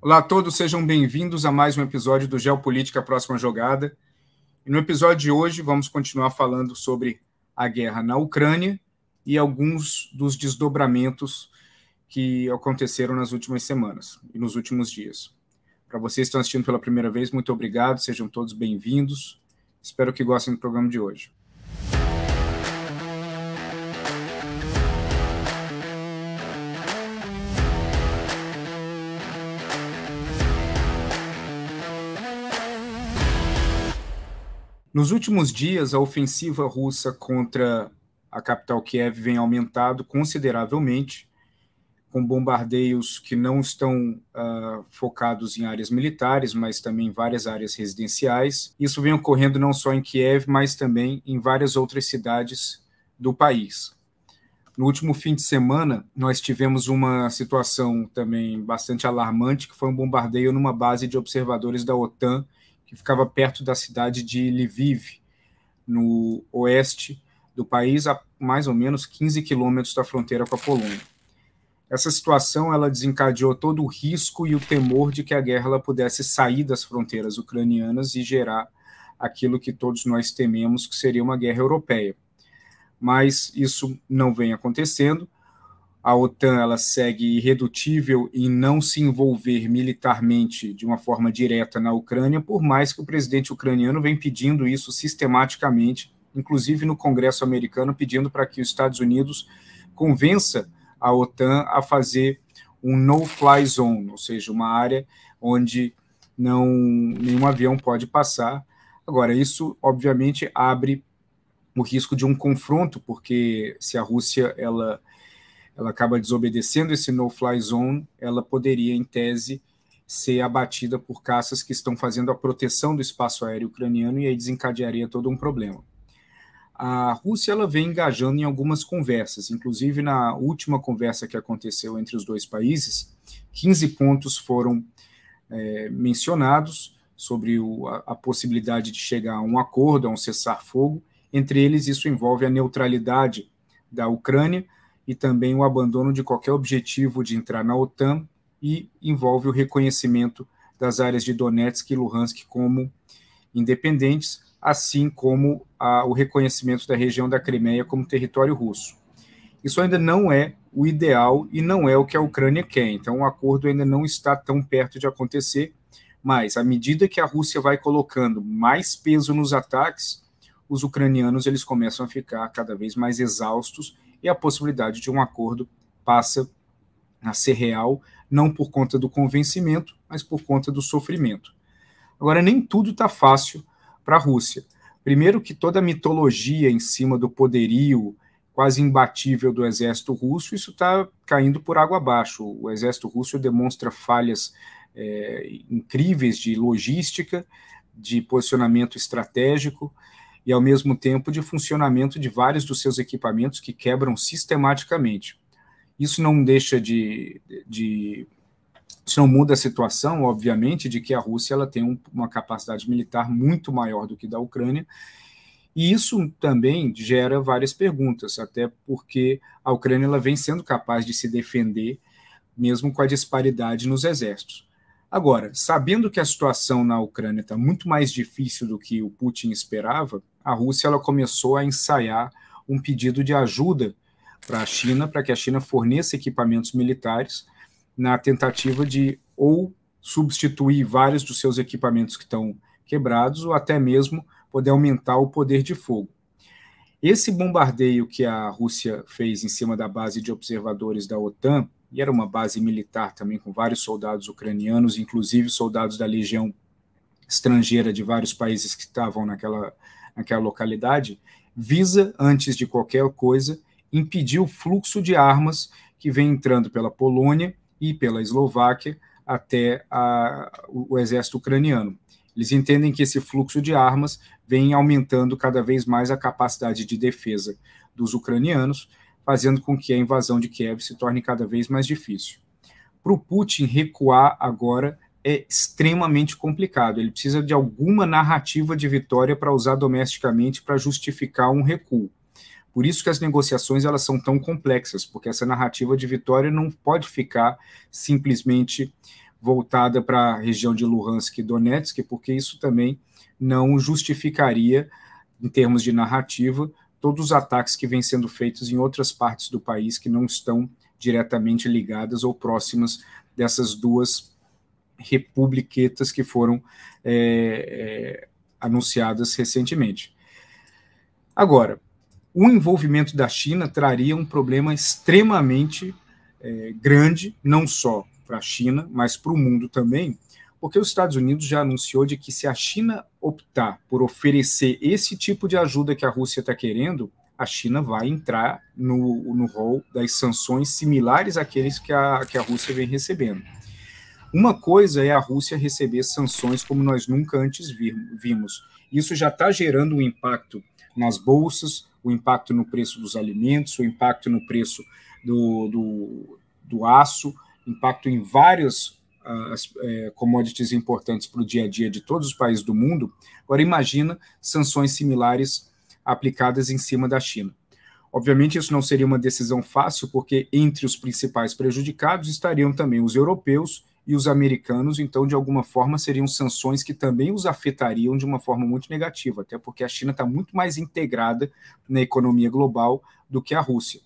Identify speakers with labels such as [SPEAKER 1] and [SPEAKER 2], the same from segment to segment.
[SPEAKER 1] Olá a todos, sejam bem-vindos a mais um episódio do Geopolítica Próxima Jogada. E no episódio de hoje vamos continuar falando sobre a guerra na Ucrânia e alguns dos desdobramentos que aconteceram nas últimas semanas e nos últimos dias. Para vocês que estão assistindo pela primeira vez, muito obrigado, sejam todos bem-vindos. Espero que gostem do programa de hoje. Nos últimos dias, a ofensiva russa contra a capital Kiev vem aumentado consideravelmente, com bombardeios que não estão uh, focados em áreas militares, mas também em várias áreas residenciais. Isso vem ocorrendo não só em Kiev, mas também em várias outras cidades do país. No último fim de semana, nós tivemos uma situação também bastante alarmante, que foi um bombardeio numa base de observadores da OTAN que ficava perto da cidade de Lviv, no oeste do país, a mais ou menos 15 quilômetros da fronteira com a Polônia. Essa situação ela desencadeou todo o risco e o temor de que a guerra pudesse sair das fronteiras ucranianas e gerar aquilo que todos nós tememos que seria uma guerra europeia. Mas isso não vem acontecendo a OTAN ela segue irredutível em não se envolver militarmente de uma forma direta na Ucrânia, por mais que o presidente ucraniano vem pedindo isso sistematicamente, inclusive no Congresso americano, pedindo para que os Estados Unidos convença a OTAN a fazer um no-fly zone, ou seja, uma área onde não nenhum avião pode passar. Agora, isso obviamente abre o risco de um confronto, porque se a Rússia ela ela acaba desobedecendo esse no-fly zone, ela poderia, em tese, ser abatida por caças que estão fazendo a proteção do espaço aéreo ucraniano e aí desencadearia todo um problema. A Rússia ela vem engajando em algumas conversas, inclusive na última conversa que aconteceu entre os dois países, 15 pontos foram é, mencionados sobre o, a, a possibilidade de chegar a um acordo, a um cessar-fogo. Entre eles, isso envolve a neutralidade da Ucrânia, e também o abandono de qualquer objetivo de entrar na OTAN e envolve o reconhecimento das áreas de Donetsk e Luhansk como independentes, assim como a, o reconhecimento da região da Crimeia como território russo. Isso ainda não é o ideal e não é o que a Ucrânia quer, então o acordo ainda não está tão perto de acontecer, mas à medida que a Rússia vai colocando mais peso nos ataques, os ucranianos eles começam a ficar cada vez mais exaustos e a possibilidade de um acordo passa a ser real, não por conta do convencimento, mas por conta do sofrimento. Agora, nem tudo está fácil para a Rússia. Primeiro, que toda a mitologia em cima do poderio quase imbatível do exército russo, isso está caindo por água abaixo. O exército russo demonstra falhas é, incríveis de logística, de posicionamento estratégico e, ao mesmo tempo, de funcionamento de vários dos seus equipamentos que quebram sistematicamente. Isso não deixa de. de isso não muda a situação, obviamente, de que a Rússia ela tem um, uma capacidade militar muito maior do que da Ucrânia, e isso também gera várias perguntas, até porque a Ucrânia ela vem sendo capaz de se defender, mesmo com a disparidade nos exércitos. Agora, sabendo que a situação na Ucrânia está muito mais difícil do que o Putin esperava, a Rússia ela começou a ensaiar um pedido de ajuda para a China, para que a China forneça equipamentos militares, na tentativa de ou substituir vários dos seus equipamentos que estão quebrados, ou até mesmo poder aumentar o poder de fogo. Esse bombardeio que a Rússia fez em cima da base de observadores da OTAN, e era uma base militar também com vários soldados ucranianos, inclusive soldados da legião estrangeira de vários países que estavam naquela naquela localidade, visa, antes de qualquer coisa, impedir o fluxo de armas que vem entrando pela Polônia e pela Eslováquia até a, o, o exército ucraniano. Eles entendem que esse fluxo de armas vem aumentando cada vez mais a capacidade de defesa dos ucranianos, fazendo com que a invasão de Kiev se torne cada vez mais difícil. Para o Putin recuar agora é extremamente complicado. Ele precisa de alguma narrativa de vitória para usar domesticamente para justificar um recuo. Por isso que as negociações elas são tão complexas, porque essa narrativa de vitória não pode ficar simplesmente voltada para a região de Luhansk e Donetsk, porque isso também não justificaria, em termos de narrativa, todos os ataques que vêm sendo feitos em outras partes do país que não estão diretamente ligadas ou próximas dessas duas republiquetas que foram é, é, anunciadas recentemente. Agora, o envolvimento da China traria um problema extremamente é, grande, não só para a China, mas para o mundo também, porque os Estados Unidos já anunciou de que se a China optar por oferecer esse tipo de ajuda que a Rússia está querendo, a China vai entrar no, no rol das sanções similares àqueles que a, que a Rússia vem recebendo. Uma coisa é a Rússia receber sanções como nós nunca antes vimos. Isso já está gerando um impacto nas bolsas, o impacto no preço dos alimentos, o impacto no preço do, do, do aço, impacto em várias ah, as, é, commodities importantes para o dia a dia de todos os países do mundo. Agora imagina sanções similares aplicadas em cima da China. Obviamente, isso não seria uma decisão fácil, porque entre os principais prejudicados estariam também os europeus e os americanos, então, de alguma forma, seriam sanções que também os afetariam de uma forma muito negativa, até porque a China está muito mais integrada na economia global do que a Rússia.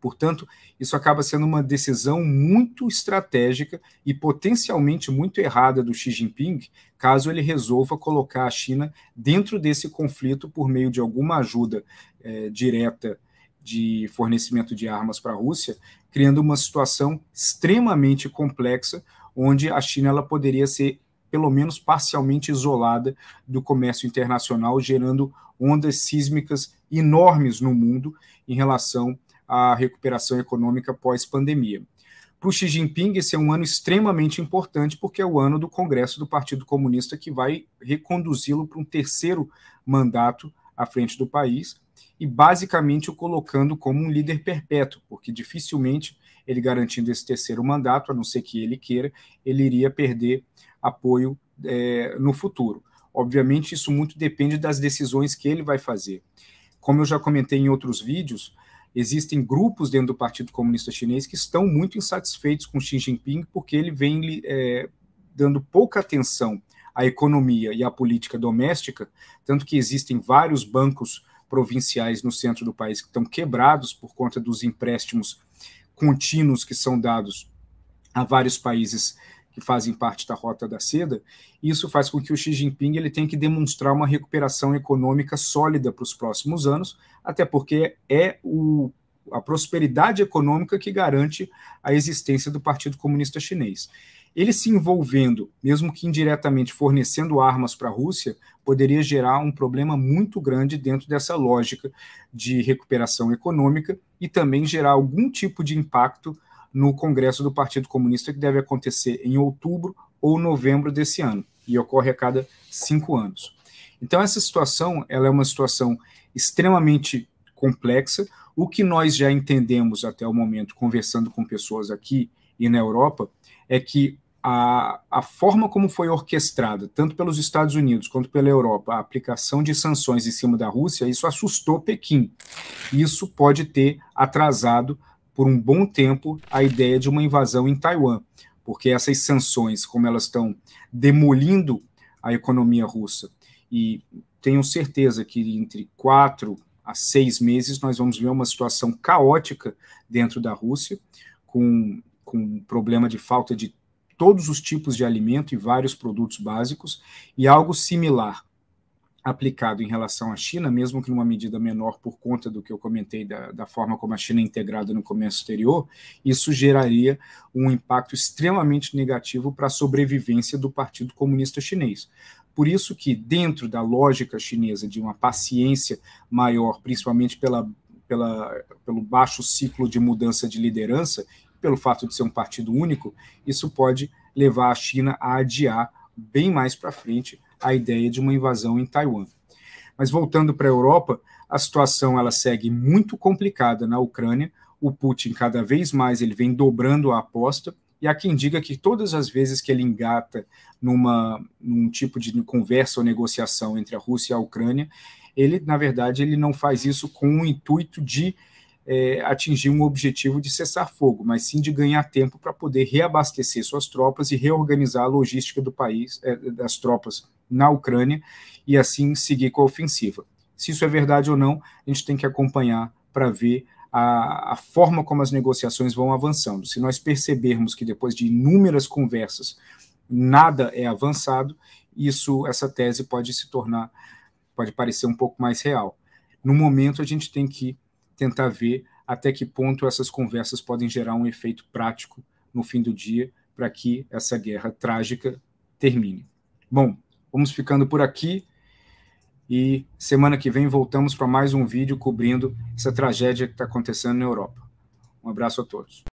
[SPEAKER 1] Portanto, isso acaba sendo uma decisão muito estratégica e potencialmente muito errada do Xi Jinping, caso ele resolva colocar a China dentro desse conflito por meio de alguma ajuda eh, direta de fornecimento de armas para a Rússia, criando uma situação extremamente complexa, onde a China ela poderia ser pelo menos parcialmente isolada do comércio internacional, gerando ondas sísmicas enormes no mundo em relação à recuperação econômica pós-pandemia. Para o Xi Jinping, esse é um ano extremamente importante, porque é o ano do Congresso do Partido Comunista que vai reconduzi-lo para um terceiro mandato à frente do país, e basicamente o colocando como um líder perpétuo, porque dificilmente ele garantindo esse terceiro mandato, a não ser que ele queira, ele iria perder apoio é, no futuro. Obviamente, isso muito depende das decisões que ele vai fazer. Como eu já comentei em outros vídeos, existem grupos dentro do Partido Comunista Chinês que estão muito insatisfeitos com Xi Jinping porque ele vem é, dando pouca atenção à economia e à política doméstica, tanto que existem vários bancos provinciais no centro do país que estão quebrados por conta dos empréstimos contínuos que são dados a vários países que fazem parte da Rota da Seda, isso faz com que o Xi Jinping ele tenha que demonstrar uma recuperação econômica sólida para os próximos anos, até porque é o, a prosperidade econômica que garante a existência do Partido Comunista Chinês. Ele se envolvendo, mesmo que indiretamente fornecendo armas para a Rússia, poderia gerar um problema muito grande dentro dessa lógica de recuperação econômica e também gerar algum tipo de impacto no Congresso do Partido Comunista, que deve acontecer em outubro ou novembro desse ano, e ocorre a cada cinco anos. Então, essa situação ela é uma situação extremamente complexa. O que nós já entendemos até o momento, conversando com pessoas aqui e na Europa, é que a, a forma como foi orquestrada, tanto pelos Estados Unidos quanto pela Europa, a aplicação de sanções em cima da Rússia, isso assustou Pequim. Isso pode ter atrasado por um bom tempo a ideia de uma invasão em Taiwan, porque essas sanções, como elas estão demolindo a economia russa, e tenho certeza que entre quatro a seis meses nós vamos ver uma situação caótica dentro da Rússia, com, com um problema de falta de todos os tipos de alimento e vários produtos básicos, e algo similar aplicado em relação à China, mesmo que numa medida menor por conta do que eu comentei da, da forma como a China é integrada no comércio exterior, isso geraria um impacto extremamente negativo para a sobrevivência do Partido Comunista Chinês. Por isso que, dentro da lógica chinesa de uma paciência maior, principalmente pela, pela, pelo baixo ciclo de mudança de liderança, pelo fato de ser um partido único, isso pode levar a China a adiar bem mais para frente a ideia de uma invasão em Taiwan. Mas voltando para a Europa, a situação ela segue muito complicada na Ucrânia. O Putin cada vez mais ele vem dobrando a aposta e há quem diga que todas as vezes que ele engata numa, num tipo de conversa ou negociação entre a Rússia e a Ucrânia, ele, na verdade, ele não faz isso com o intuito de é, atingir um objetivo de cessar fogo, mas sim de ganhar tempo para poder reabastecer suas tropas e reorganizar a logística do país, é, das tropas na Ucrânia, e assim seguir com a ofensiva. Se isso é verdade ou não, a gente tem que acompanhar para ver a, a, forma como as negociações vão avançando. Se nós percebermos que depois de inúmeras conversas nada é avançado, isso, essa tese pode se tornar, pode parecer um pouco mais real. No momento, a gente tem que tentar ver até que ponto essas conversas podem gerar um efeito prático no fim do dia para que essa guerra trágica termine. Bom, vamos ficando por aqui e semana que vem voltamos para mais um vídeo cobrindo essa tragédia que está acontecendo na Europa. Um abraço a todos.